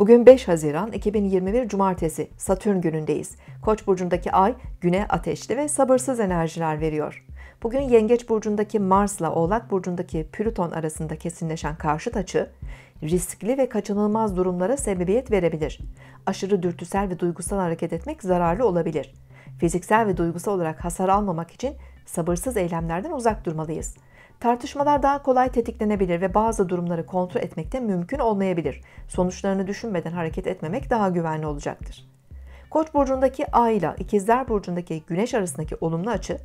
Bugün 5 Haziran 2021 Cumartesi Satürn günündeyiz. Koç burcundaki ay güne ateşli ve sabırsız enerjiler veriyor. Bugün Yengeç burcundaki Mars'la Oğlak burcundaki Plüton arasında kesinleşen karşıt açı riskli ve kaçınılmaz durumlara sebebiyet verebilir. Aşırı dürtüsel ve duygusal hareket etmek zararlı olabilir. Fiziksel ve duygusal olarak hasar almamak için sabırsız eylemlerden uzak durmalıyız. Tartışmalar daha kolay tetiklenebilir ve bazı durumları kontrol etmekte mümkün olmayabilir. Sonuçlarını düşünmeden hareket etmemek daha güvenli olacaktır. Koç burcundaki Ay ile İkizler burcundaki Güneş arasındaki olumlu açı,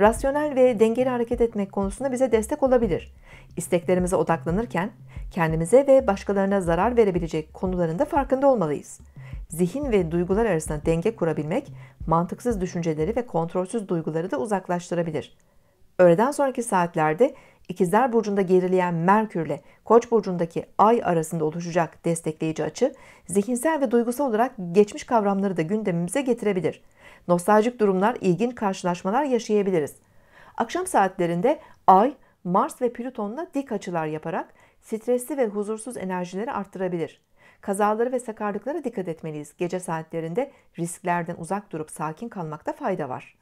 rasyonel ve dengeli hareket etmek konusunda bize destek olabilir. İsteklerimize odaklanırken kendimize ve başkalarına zarar verebilecek da farkında olmalıyız zihin ve duygular arasında denge kurabilmek, mantıksız düşünceleri ve kontrolsüz duyguları da uzaklaştırabilir. Öğleden sonraki saatlerde İkizler burcunda gerileyen ile Koç burcundaki Ay arasında oluşacak destekleyici açı, zihinsel ve duygusal olarak geçmiş kavramları da gündemimize getirebilir. Nostaljik durumlar, ilginç karşılaşmalar yaşayabiliriz. Akşam saatlerinde Ay, Mars ve Plüton'la dik açılar yaparak stresli ve huzursuz enerjileri arttırabilir. Kazaları ve sakarlıklara dikkat etmeliyiz. Gece saatlerinde risklerden uzak durup sakin kalmakta fayda var.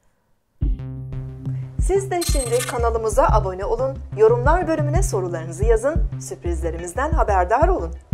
Siz de şimdi kanalımıza abone olun, yorumlar bölümüne sorularınızı yazın, sürprizlerimizden haberdar olun.